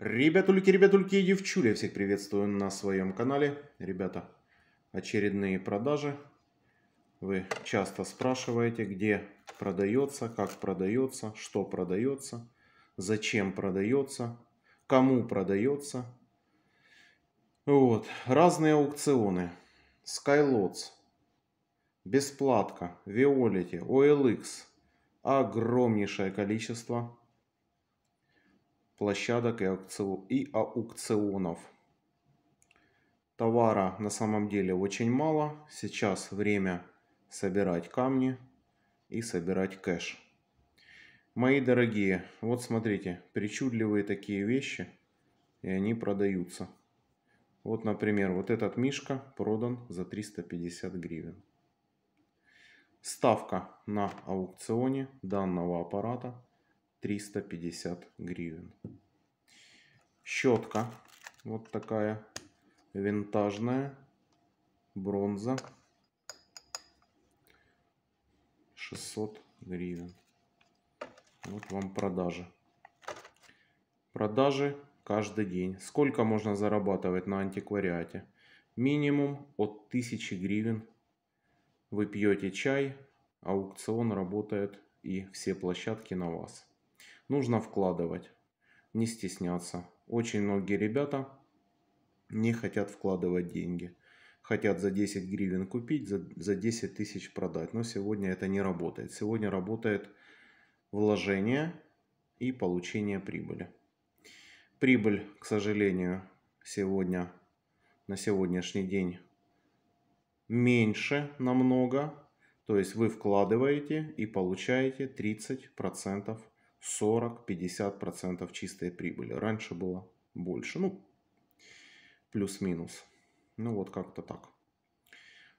Ребятульки, ребятульки и девчули, всех приветствую на своем канале. Ребята, очередные продажи. Вы часто спрашиваете, где продается, как продается, что продается, зачем продается, кому продается. Вот, разные аукционы. Skylots, Бесплатка, Виолити, OLX. Огромнейшее количество площадок и и аукционов. Товара на самом деле очень мало. Сейчас время собирать камни и собирать кэш. Мои дорогие, вот смотрите, причудливые такие вещи, и они продаются. Вот, например, вот этот мишка продан за 350 гривен. Ставка на аукционе данного аппарата 350 гривен. Щетка вот такая винтажная, бронза, 600 гривен. Вот вам продажи. Продажи каждый день. Сколько можно зарабатывать на антиквариате? Минимум от 1000 гривен. Вы пьете чай, аукцион работает и все площадки на вас. Нужно вкладывать, не стесняться. Очень многие ребята не хотят вкладывать деньги. Хотят за 10 гривен купить, за, за 10 тысяч продать. Но сегодня это не работает. Сегодня работает вложение и получение прибыли. Прибыль, к сожалению, сегодня, на сегодняшний день меньше намного. То есть вы вкладываете и получаете 30% 40-50% чистой прибыли. Раньше было больше, ну, плюс-минус. Ну, вот как-то так.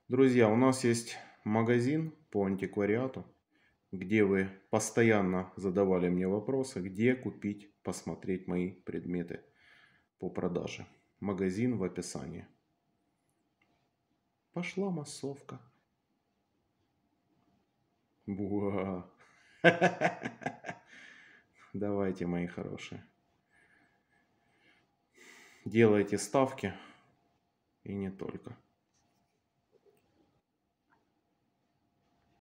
Друзья, у нас есть магазин по антиквариату, где вы постоянно задавали мне вопросы, где купить, посмотреть мои предметы по продаже. Магазин в описании. Пошла массовка. Буа. Давайте, мои хорошие. Делайте ставки и не только.